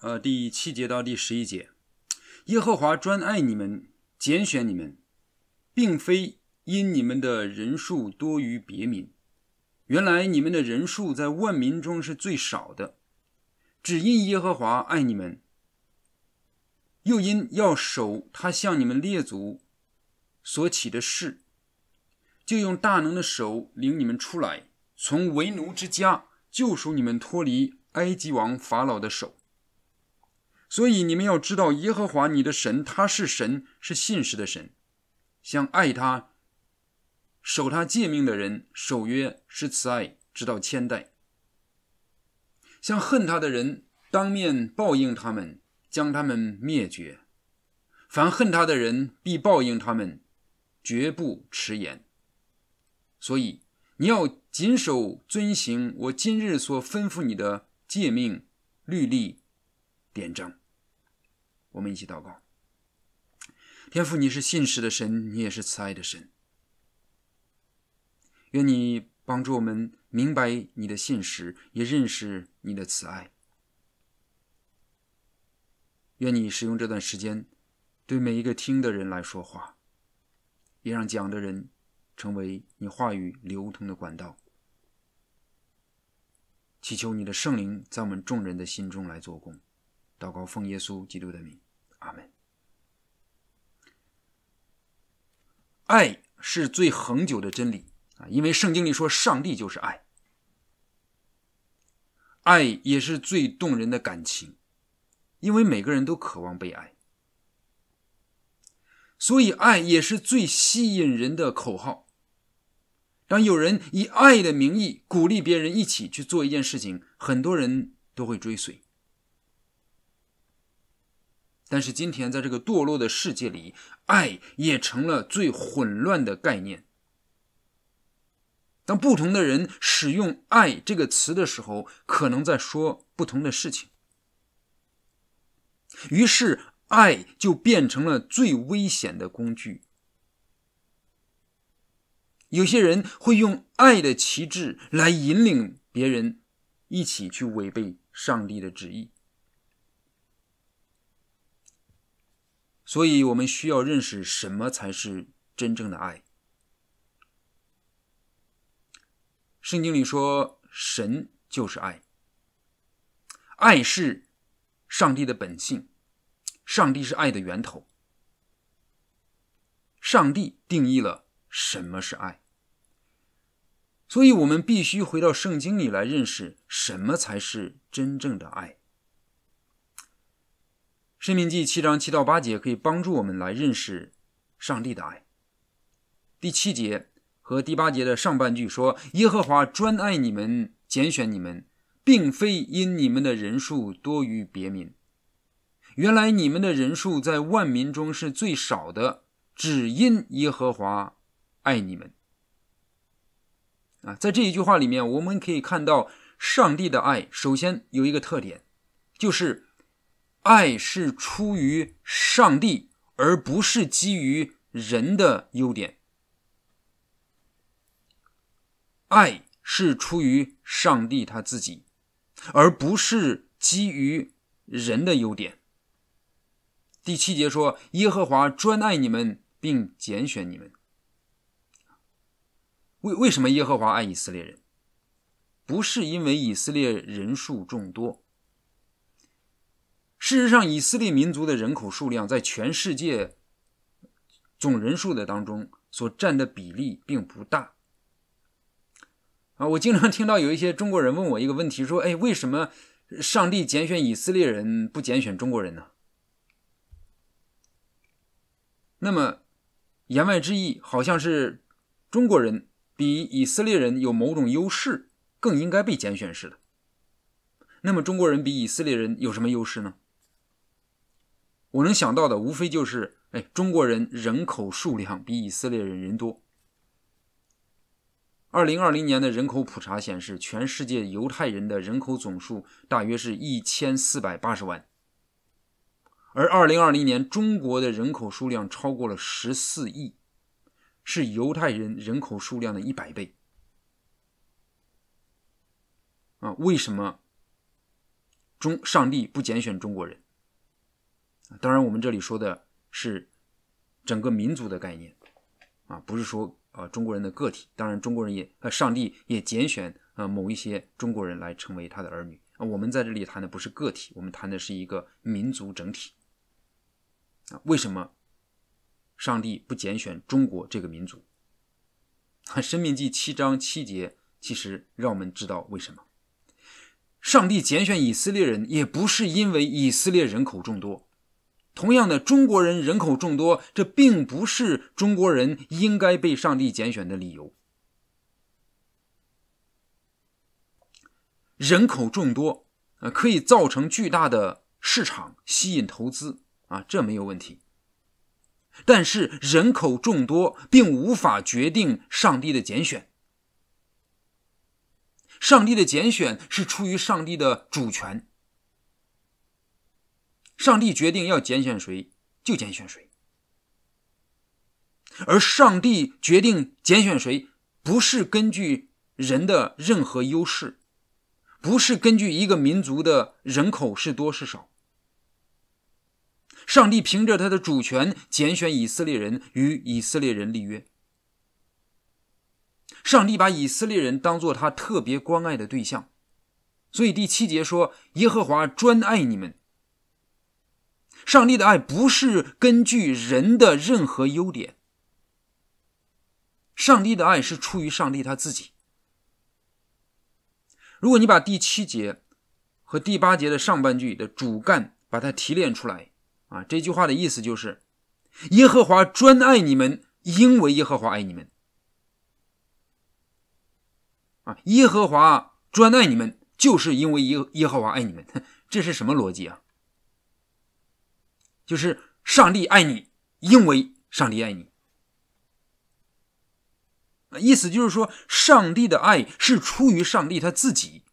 呃，第七节到第十一节，耶和华专爱你们，拣选你们，并非因你们的人数多于别民。原来你们的人数在万民中是最少的，只因耶和华爱你们，又因要守他向你们列祖所起的誓，就用大能的手领你们出来，从为奴之家救赎你们，脱离埃及王法老的手。所以你们要知道，耶和华你的神，他是神，是信实的神。像爱他、守他诫命的人，守约是慈爱，直到千代；像恨他的人，当面报应他们，将他们灭绝。凡恨他的人必报应他们，绝不迟延。所以你要谨守遵行我今日所吩咐你的诫命、律例、典章。我们一起祷告，天父，你是信实的神，你也是慈爱的神。愿你帮助我们明白你的信实，也认识你的慈爱。愿你使用这段时间，对每一个听的人来说话，也让讲的人成为你话语流通的管道。祈求你的圣灵在我们众人的心中来做工。祷告，奉耶稣基督的名，阿门。爱是最恒久的真理啊！因为圣经里说，上帝就是爱。爱也是最动人的感情，因为每个人都渴望被爱。所以，爱也是最吸引人的口号。当有人以爱的名义鼓励别人一起去做一件事情，很多人都会追随。但是今天，在这个堕落的世界里，爱也成了最混乱的概念。当不同的人使用“爱”这个词的时候，可能在说不同的事情。于是，爱就变成了最危险的工具。有些人会用爱的旗帜来引领别人，一起去违背上帝的旨意。所以我们需要认识什么才是真正的爱。圣经里说，神就是爱，爱是上帝的本性，上帝是爱的源头，上帝定义了什么是爱。所以我们必须回到圣经里来认识什么才是真正的爱。申命记七章七到八节可以帮助我们来认识上帝的爱。第七节和第八节的上半句说：“耶和华专爱你们，拣选你们，并非因你们的人数多于别民。原来你们的人数在万民中是最少的，只因耶和华爱你们。”啊，在这一句话里面，我们可以看到上帝的爱首先有一个特点，就是。爱是出于上帝，而不是基于人的优点。爱是出于上帝他自己，而不是基于人的优点。第七节说：“耶和华专爱你们，并拣选你们。”为为什么耶和华爱以色列人？不是因为以色列人数众多。事实上，以色列民族的人口数量在全世界总人数的当中所占的比例并不大。啊，我经常听到有一些中国人问我一个问题，说：“哎，为什么上帝拣选以色列人不拣选中国人呢？”那么，言外之意好像是中国人比以色列人有某种优势，更应该被拣选似的。那么，中国人比以色列人有什么优势呢？我能想到的无非就是，哎，中国人人口数量比以色列人人多。二零二零年的人口普查显示，全世界犹太人的人口总数大约是一千四百八十万，而二零二零年中国的人口数量超过了十四亿，是犹太人人口数量的一百倍。啊，为什么中上帝不拣选中国人？当然，我们这里说的是整个民族的概念啊，不是说啊中国人的个体。当然，中国人也，上帝也拣选啊某一些中国人来成为他的儿女啊。我们在这里谈的不是个体，我们谈的是一个民族整体啊。为什么上帝不拣选中国这个民族？《生命记》七章七节其实让我们知道为什么上帝拣选以色列人，也不是因为以色列人口众多。同样的，中国人人口众多，这并不是中国人应该被上帝拣选的理由。人口众多，呃，可以造成巨大的市场，吸引投资，啊，这没有问题。但是，人口众多并无法决定上帝的拣选。上帝的拣选是出于上帝的主权。上帝决定要拣选谁就拣选谁，而上帝决定拣选谁不是根据人的任何优势，不是根据一个民族的人口是多是少。上帝凭着他的主权拣选以色列人与以色列人立约。上帝把以色列人当做他特别关爱的对象，所以第七节说：“耶和华专爱你们。”上帝的爱不是根据人的任何优点，上帝的爱是出于上帝他自己。如果你把第七节和第八节的上半句的主干把它提炼出来，啊，这句话的意思就是：耶和华专爱你们，因为耶和华爱你们。啊，耶和华专爱你们，就是因为耶耶和华爱你们，这是什么逻辑啊？就是上帝爱你，因为上帝爱你。意思就是说，上帝的爱是出于上帝他自己。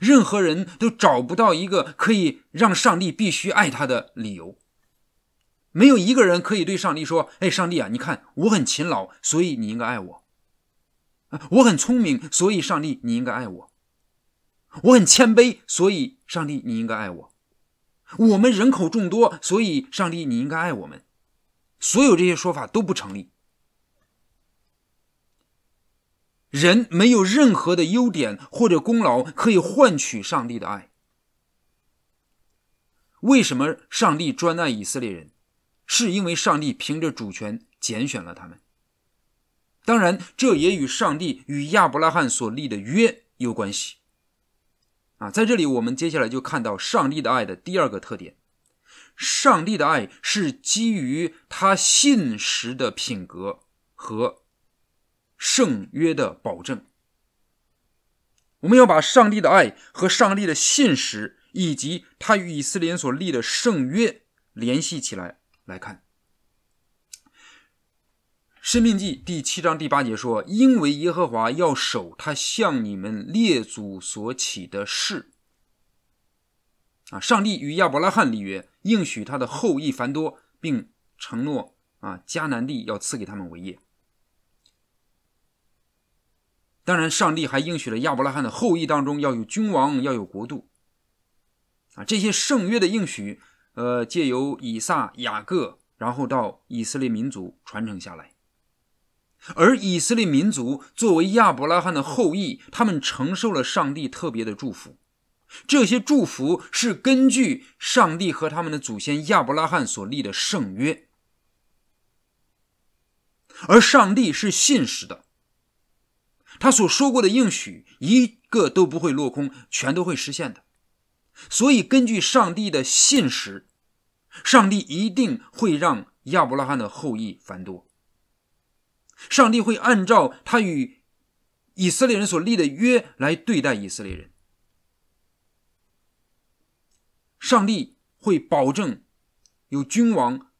任何人都找不到一个可以让上帝必须爱他的理由。没有一个人可以对上帝说：“哎，上帝啊，你看我很勤劳，所以你应该爱我；我很聪明，所以上帝你应该爱我；我很谦卑，所以上帝你应该爱我。”我们人口众多，所以上帝你应该爱我们。所有这些说法都不成立。人没有任何的优点或者功劳可以换取上帝的爱。为什么上帝专爱以色列人？是因为上帝凭着主权拣选了他们。当然，这也与上帝与亚伯拉罕所立的约有关系。啊，在这里，我们接下来就看到上帝的爱的第二个特点：上帝的爱是基于他信实的品格和圣约的保证。我们要把上帝的爱和上帝的信实，以及他与以色列所立的圣约联系起来来看。申命记第七章第八节说：“因为耶和华要守他向你们列祖所起的誓，啊，上帝与亚伯拉罕立约，应许他的后裔繁多，并承诺啊，迦南地要赐给他们为业。当然，上帝还应许了亚伯拉罕的后裔当中要有君王，要有国度。啊，这些圣约的应许，呃，借由以撒、雅各，然后到以色列民族传承下来。”而以色列民族作为亚伯拉罕的后裔，他们承受了上帝特别的祝福。这些祝福是根据上帝和他们的祖先亚伯拉罕所立的圣约。而上帝是信实的，他所说过的应许一个都不会落空，全都会实现的。所以，根据上帝的信实，上帝一定会让亚伯拉罕的后裔繁多。上帝会按照他与以色列人所立的约来对待以色列人。上帝会保证有君王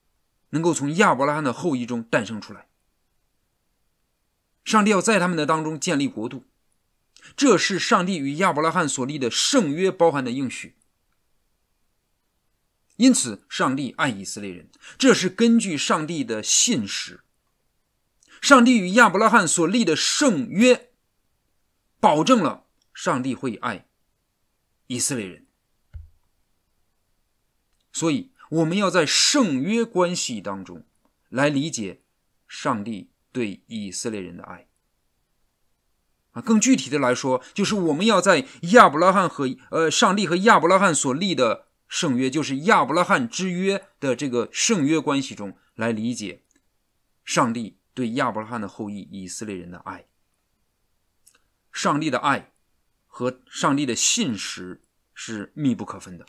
能够从亚伯拉罕的后裔中诞生出来。上帝要在他们的当中建立国度，这是上帝与亚伯拉罕所立的圣约包含的应许。因此，上帝爱以色列人，这是根据上帝的信实。上帝与亚伯拉罕所立的圣约，保证了上帝会爱以色列人，所以我们要在圣约关系当中来理解上帝对以色列人的爱。啊，更具体的来说，就是我们要在亚伯拉罕和呃上帝和亚伯拉罕所立的圣约，就是亚伯拉罕之约的这个圣约关系中来理解上帝。对亚伯拉罕的后裔以色列人的爱，上帝的爱和上帝的信实是密不可分的，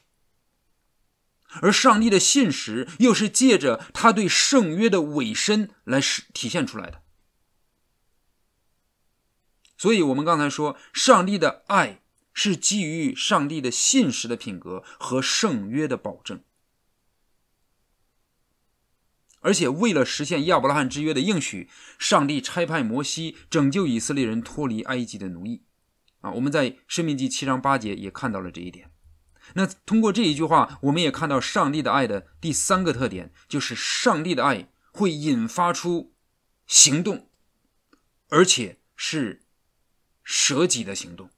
而上帝的信实又是借着他对圣约的委身来体现出来的。所以，我们刚才说，上帝的爱是基于上帝的信实的品格和圣约的保证。而且，为了实现亚伯拉罕之约的应许，上帝差派摩西拯救以色列人脱离埃及的奴役。啊，我们在申命记七章八节也看到了这一点。那通过这一句话，我们也看到上帝的爱的第三个特点，就是上帝的爱会引发出行动，而且是舍己的行动。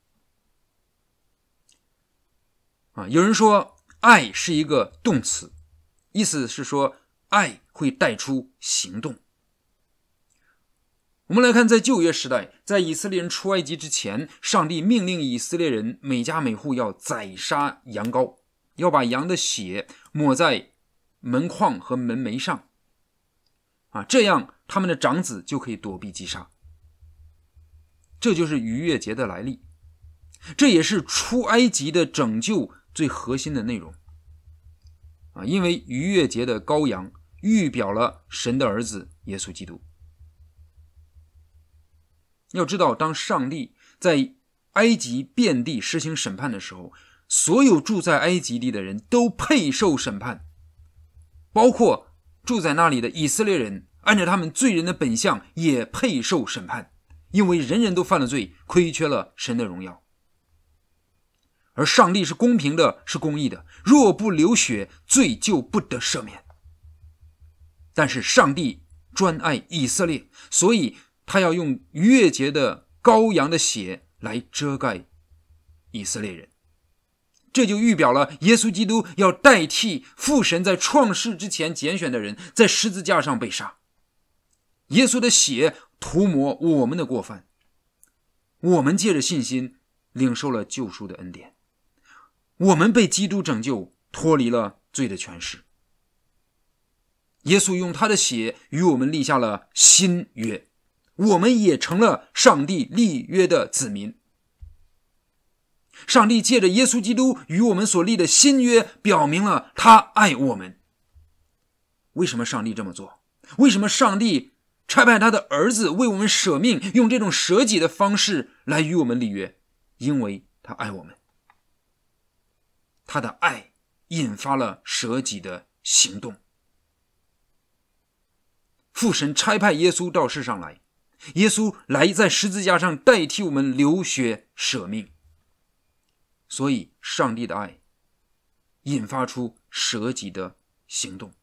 啊，有人说爱是一个动词，意思是说。爱会带出行动。我们来看，在旧约时代，在以色列人出埃及之前，上帝命令以色列人每家每户要宰杀羊羔，要把羊的血抹在门框和门楣上，啊，这样他们的长子就可以躲避击杀。这就是逾越节的来历，这也是出埃及的拯救最核心的内容。啊，因为逾越节的羔羊。预表了神的儿子耶稣基督。要知道，当上帝在埃及遍地实行审判的时候，所有住在埃及地的人都配受审判，包括住在那里的以色列人，按照他们罪人的本相也配受审判，因为人人都犯了罪，亏缺了神的荣耀。而上帝是公平的，是公义的，若不流血，罪就不得赦免。但是上帝专爱以色列，所以他要用逾越节的羔羊的血来遮盖以色列人，这就预表了耶稣基督要代替父神在创世之前拣选的人，在十字架上被杀。耶稣的血涂抹我们的过犯，我们借着信心领受了救赎的恩典，我们被基督拯救，脱离了罪的权势。耶稣用他的血与我们立下了新约，我们也成了上帝立约的子民。上帝借着耶稣基督与我们所立的新约，表明了他爱我们。为什么上帝这么做？为什么上帝差派他的儿子为我们舍命，用这种舍己的方式来与我们立约？因为他爱我们，他的爱引发了舍己的行动。父神差派耶稣到世上来，耶稣来在十字架上代替我们流血舍命，所以上帝的爱引发出舍己的行动。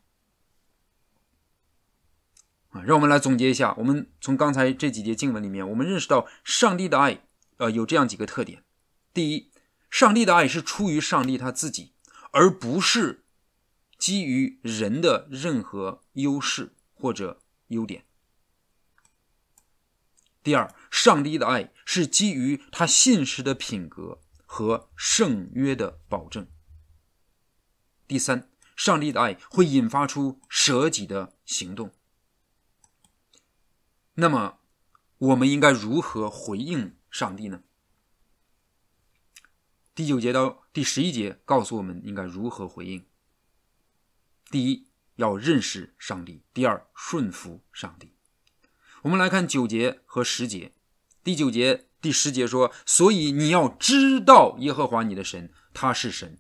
啊，让我们来总结一下，我们从刚才这几节经文里面，我们认识到上帝的爱，呃，有这样几个特点：第一，上帝的爱是出于上帝他自己，而不是基于人的任何优势。或者优点。第二，上帝的爱是基于他信实的品格和圣约的保证。第三，上帝的爱会引发出舍己的行动。那么，我们应该如何回应上帝呢？第九节到第十一节告诉我们应该如何回应。第一。要认识上帝，第二顺服上帝。我们来看九节和十节。第九节、第十节说：“所以你要知道耶和华你的神，他是神，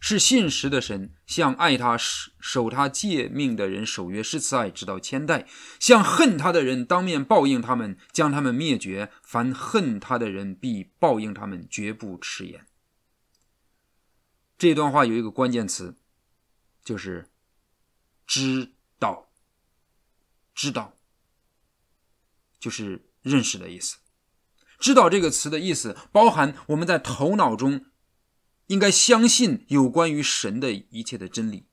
是信实的神，像爱他、守他诫命的人，守约、是慈爱，直到千代；像恨他的人，当面报应他们，将他们灭绝。凡恨他的人，必报应他们，绝不迟延。”这段话有一个关键词，就是。知道，知道，就是认识的意思。知道这个词的意思，包含我们在头脑中应该相信有关于神的一切的真理。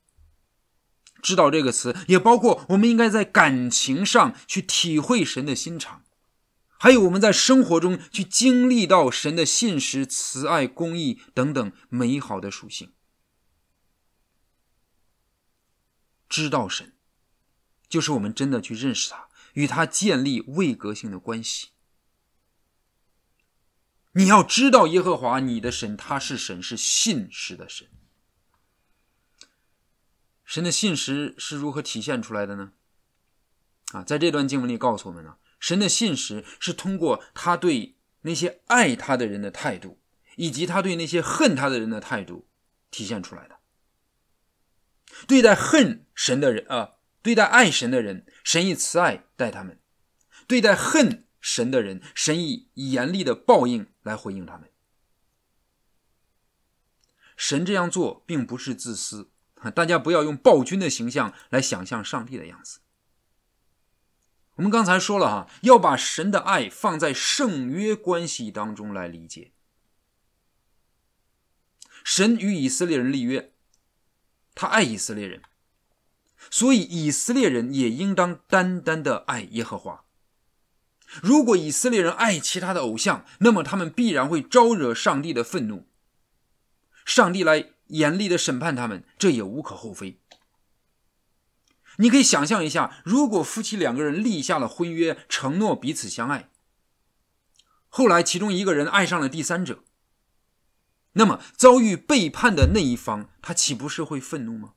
知道这个词，也包括我们应该在感情上去体会神的心肠，还有我们在生活中去经历到神的信实、慈爱、公义等等美好的属性。知道神，就是我们真的去认识他，与他建立位格性的关系。你要知道耶和华你的神，他是神，是信实的神。神的信实是如何体现出来的呢？啊，在这段经文里告诉我们呢，神的信实是通过他对那些爱他的人的态度，以及他对那些恨他的人的态度体现出来的。对待恨神的人啊，对待爱神的人，神以慈爱待他们；对待恨神的人，神以严厉的报应来回应他们。神这样做并不是自私，大家不要用暴君的形象来想象上帝的样子。我们刚才说了哈，要把神的爱放在圣约关系当中来理解。神与以色列人立约。他爱以色列人，所以以色列人也应当单单的爱耶和华。如果以色列人爱其他的偶像，那么他们必然会招惹上帝的愤怒，上帝来严厉的审判他们，这也无可厚非。你可以想象一下，如果夫妻两个人立下了婚约，承诺彼此相爱，后来其中一个人爱上了第三者。那么遭遇背叛的那一方，他岂不是会愤怒吗？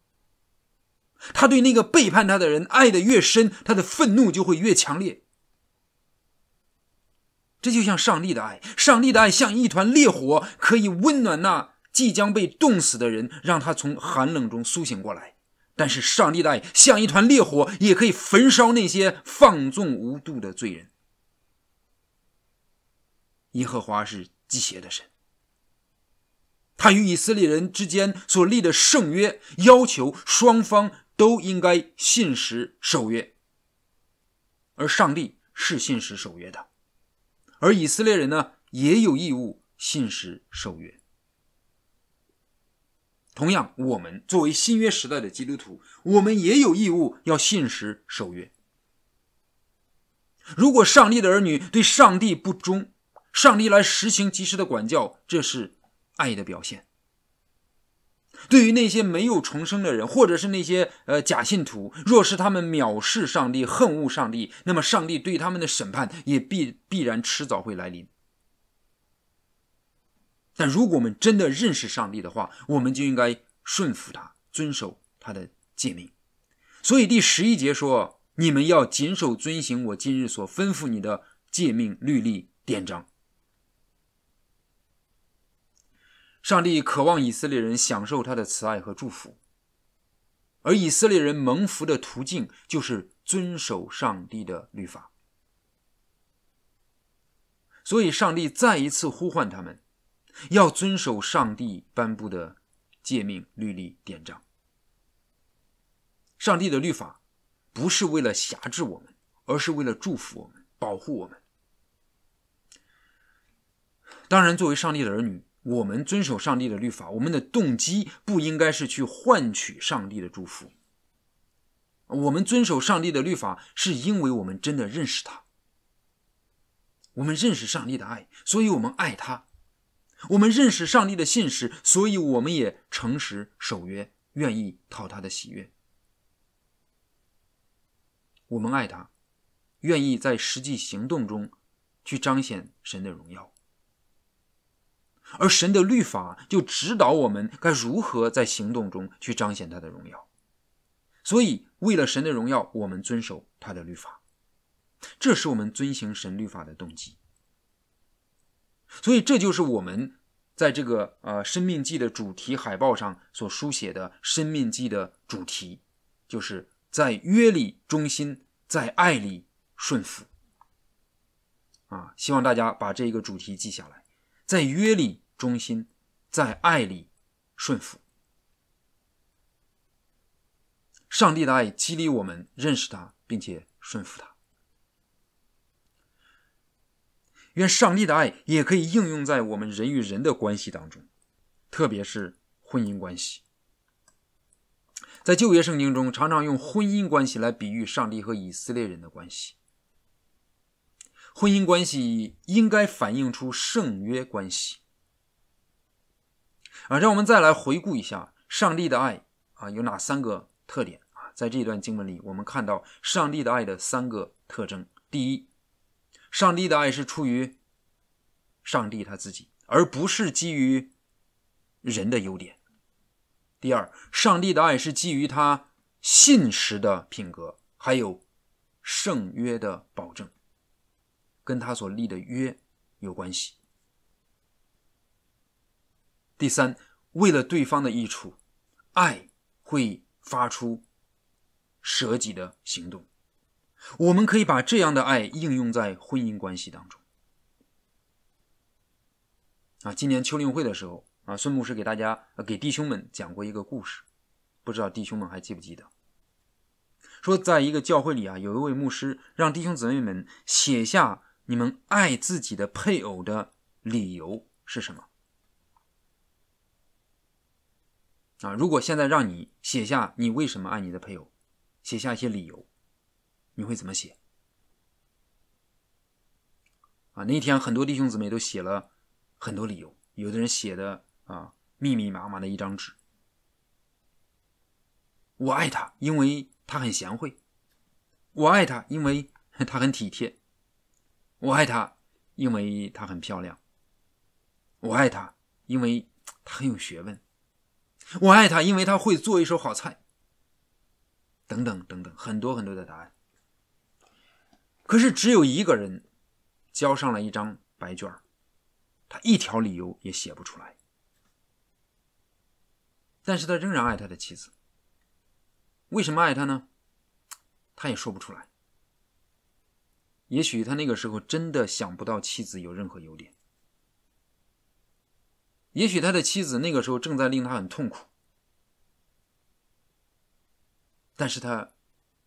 他对那个背叛他的人爱的越深，他的愤怒就会越强烈。这就像上帝的爱，上帝的爱像一团烈火，可以温暖那即将被冻死的人，让他从寒冷中苏醒过来。但是上帝的爱像一团烈火，也可以焚烧那些放纵无度的罪人。耶和华是祭邪的神。他与以色列人之间所立的圣约，要求双方都应该信实守约，而上帝是信实守约的，而以色列人呢，也有义务信实守约。同样，我们作为新约时代的基督徒，我们也有义务要信实守约。如果上帝的儿女对上帝不忠，上帝来实行及时的管教，这是。爱的表现。对于那些没有重生的人，或者是那些呃假信徒，若是他们藐视上帝、恨恶上帝，那么上帝对他们的审判也必必然迟早会来临。但如果我们真的认识上帝的话，我们就应该顺服他，遵守他的诫命。所以第十一节说：“你们要谨守遵行我今日所吩咐你的诫命、律例、典章。”上帝渴望以色列人享受他的慈爱和祝福，而以色列人蒙福的途径就是遵守上帝的律法。所以，上帝再一次呼唤他们，要遵守上帝颁布的诫命、律例、典章。上帝的律法不是为了辖制我们，而是为了祝福我们、保护我们。当然，作为上帝的儿女。我们遵守上帝的律法，我们的动机不应该是去换取上帝的祝福。我们遵守上帝的律法，是因为我们真的认识他。我们认识上帝的爱，所以我们爱他；我们认识上帝的信实，所以我们也诚实守约，愿意讨他的喜悦。我们爱他，愿意在实际行动中去彰显神的荣耀。而神的律法就指导我们该如何在行动中去彰显他的荣耀，所以为了神的荣耀，我们遵守他的律法，这是我们遵行神律法的动机。所以这就是我们在这个呃生命记》的主题海报上所书写的生命记》的主题，就是在约里中心，在爱里顺服。啊，希望大家把这个主题记下来，在约里。中心在爱里顺服。上帝的爱激励我们认识他，并且顺服他。愿上帝的爱也可以应用在我们人与人的关系当中，特别是婚姻关系。在旧约圣经中，常常用婚姻关系来比喻上帝和以色列人的关系。婚姻关系应该反映出圣约关系。啊，让我们再来回顾一下上帝的爱啊，有哪三个特点啊？在这一段经文里，我们看到上帝的爱的三个特征：第一，上帝的爱是出于上帝他自己，而不是基于人的优点；第二，上帝的爱是基于他信实的品格，还有圣约的保证，跟他所立的约有关系。第三，为了对方的益处，爱会发出舍己的行动。我们可以把这样的爱应用在婚姻关系当中。啊，今年秋令会的时候，啊，孙牧师给大家、给弟兄们讲过一个故事，不知道弟兄们还记不记得？说在一个教会里啊，有一位牧师让弟兄姊妹们写下你们爱自己的配偶的理由是什么？啊！如果现在让你写下你为什么爱你的配偶，写下一些理由，你会怎么写？啊！那天很多弟兄姊妹都写了很多理由，有的人写的啊，密密麻麻的一张纸。我爱他，因为他很贤惠；我爱他，因为 他很体贴；我爱他，因为他很漂亮；我爱他，因为他很有学问。我爱他，因为他会做一手好菜。等等等等，很多很多的答案。可是只有一个人交上了一张白卷他一条理由也写不出来。但是他仍然爱他的妻子。为什么爱他呢？他也说不出来。也许他那个时候真的想不到妻子有任何优点。也许他的妻子那个时候正在令他很痛苦，但是他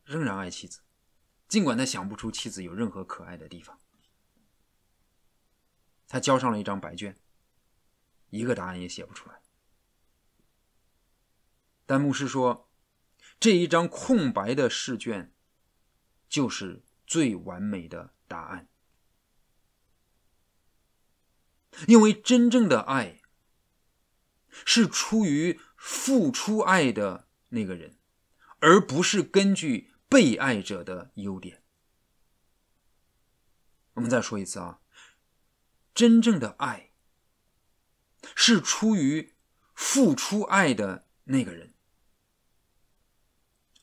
仍然爱妻子，尽管他想不出妻子有任何可爱的地方。他交上了一张白卷，一个答案也写不出来。但牧师说，这一张空白的试卷就是最完美的答案，因为真正的爱。是出于付出爱的那个人，而不是根据被爱者的优点。我们再说一次啊，真正的爱是出于付出爱的那个人，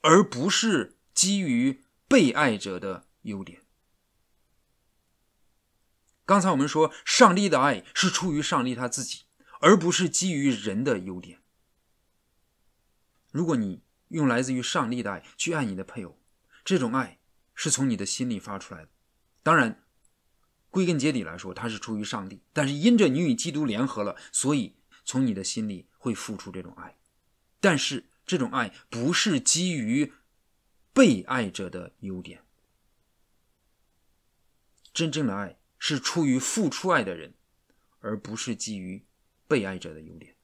而不是基于被爱者的优点。刚才我们说，上帝的爱是出于上帝他自己。而不是基于人的优点。如果你用来自于上帝的爱去爱你的配偶，这种爱是从你的心里发出来的。当然，归根结底来说，它是出于上帝。但是因着你与基督联合了，所以从你的心里会付出这种爱。但是这种爱不是基于被爱者的优点。真正的爱是出于付出爱的人，而不是基于。被爱者的优点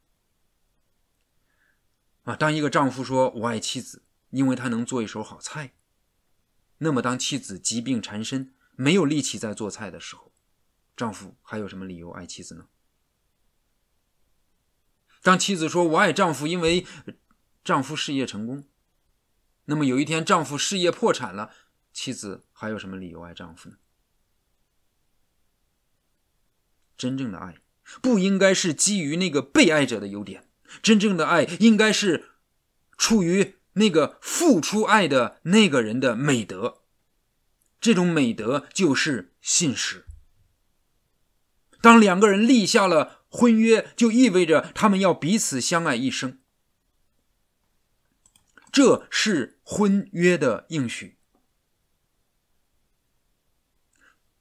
啊，当一个丈夫说我爱妻子，因为她能做一手好菜，那么当妻子疾病缠身，没有力气在做菜的时候，丈夫还有什么理由爱妻子呢？当妻子说我爱丈夫，因为丈夫事业成功，那么有一天丈夫事业破产了，妻子还有什么理由爱丈夫呢？真正的爱。不应该是基于那个被爱者的优点，真正的爱应该是出于那个付出爱的那个人的美德。这种美德就是信实。当两个人立下了婚约，就意味着他们要彼此相爱一生，这是婚约的应许。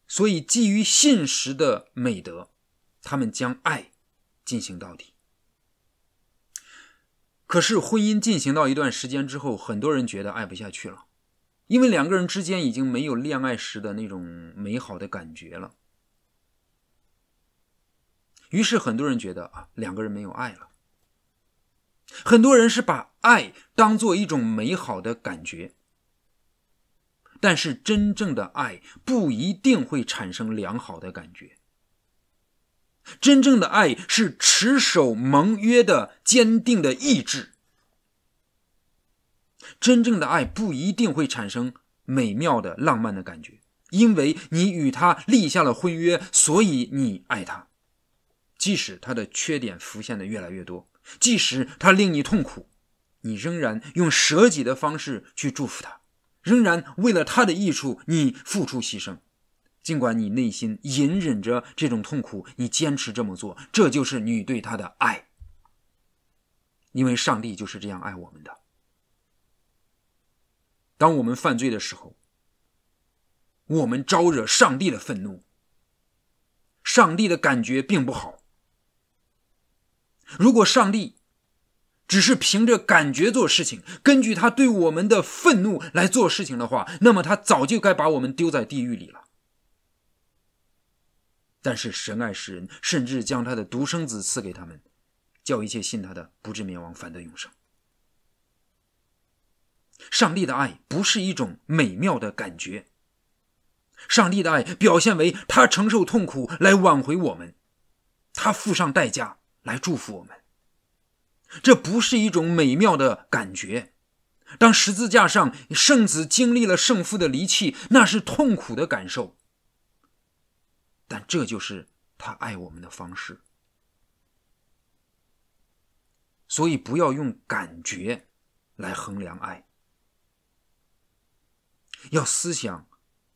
所以，基于信实的美德。他们将爱进行到底。可是，婚姻进行到一段时间之后，很多人觉得爱不下去了，因为两个人之间已经没有恋爱时的那种美好的感觉了。于是，很多人觉得啊，两个人没有爱了。很多人是把爱当做一种美好的感觉，但是真正的爱不一定会产生良好的感觉。真正的爱是持守盟约的坚定的意志。真正的爱不一定会产生美妙的浪漫的感觉，因为你与他立下了婚约，所以你爱他。即使他的缺点浮现的越来越多，即使他令你痛苦，你仍然用舍己的方式去祝福他，仍然为了他的益处，你付出牺牲。尽管你内心隐忍着这种痛苦，你坚持这么做，这就是你对他的爱。因为上帝就是这样爱我们的。当我们犯罪的时候，我们招惹上帝的愤怒。上帝的感觉并不好。如果上帝只是凭着感觉做事情，根据他对我们的愤怒来做事情的话，那么他早就该把我们丢在地狱里了。但是神爱世人，甚至将他的独生子赐给他们，叫一切信他的不至灭亡，反得永生。上帝的爱不是一种美妙的感觉，上帝的爱表现为他承受痛苦来挽回我们，他付上代价来祝福我们。这不是一种美妙的感觉。当十字架上圣子经历了圣父的离弃，那是痛苦的感受。但这就是他爱我们的方式，所以不要用感觉来衡量爱，要思想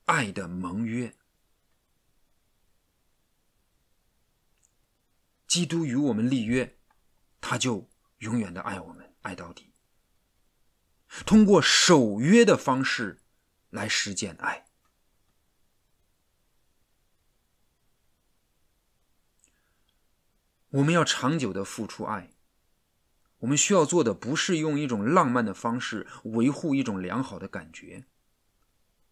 爱的盟约。基督与我们立约，他就永远的爱我们，爱到底。通过守约的方式来实践爱。我们要长久的付出爱。我们需要做的不是用一种浪漫的方式维护一种良好的感觉，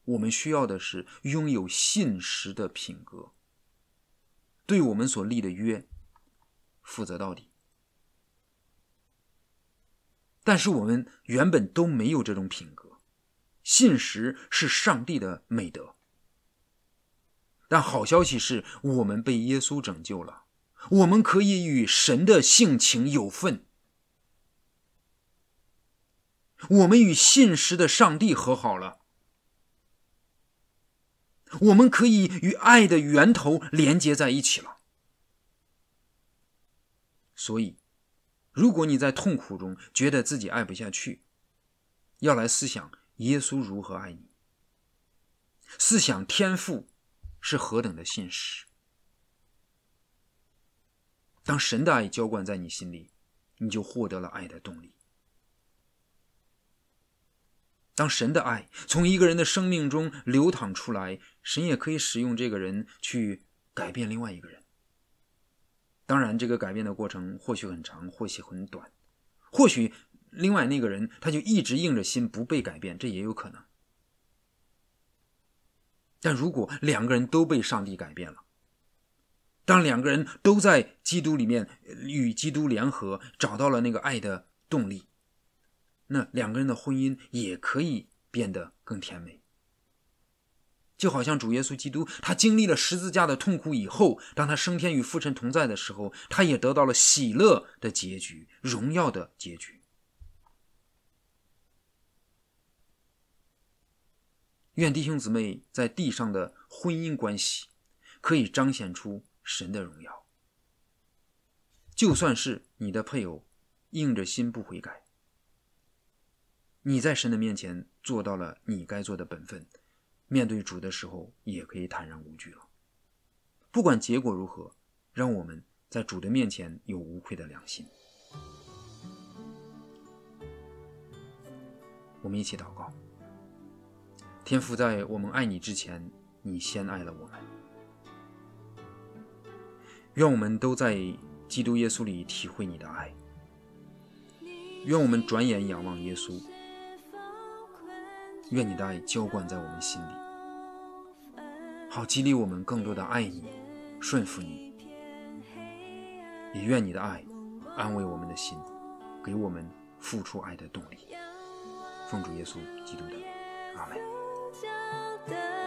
我们需要的是拥有信实的品格，对我们所立的约负责到底。但是我们原本都没有这种品格，信实是上帝的美德。但好消息是我们被耶稣拯救了。我们可以与神的性情有份，我们与信实的上帝和好了，我们可以与爱的源头连接在一起了。所以，如果你在痛苦中觉得自己爱不下去，要来思想耶稣如何爱你，思想天赋是何等的信实。当神的爱浇灌在你心里，你就获得了爱的动力。当神的爱从一个人的生命中流淌出来，神也可以使用这个人去改变另外一个人。当然，这个改变的过程或许很长，或许很短，或许另外那个人他就一直硬着心不被改变，这也有可能。但如果两个人都被上帝改变了，当两个人都在基督里面与基督联合，找到了那个爱的动力，那两个人的婚姻也可以变得更甜美。就好像主耶稣基督，他经历了十字架的痛苦以后，当他升天与父神同在的时候，他也得到了喜乐的结局、荣耀的结局。愿弟兄姊妹在地上的婚姻关系可以彰显出。神的荣耀，就算是你的配偶硬着心不悔改，你在神的面前做到了你该做的本分，面对主的时候也可以坦然无惧了。不管结果如何，让我们在主的面前有无愧的良心。我们一起祷告：天父，在我们爱你之前，你先爱了我们。愿我们都在基督耶稣里体会你的爱。愿我们转眼仰望耶稣。愿你的爱浇灌在我们心里，好激励我们更多的爱你、顺服你。也愿你的爱安慰我们的心，给我们付出爱的动力。奉主耶稣基督的阿门。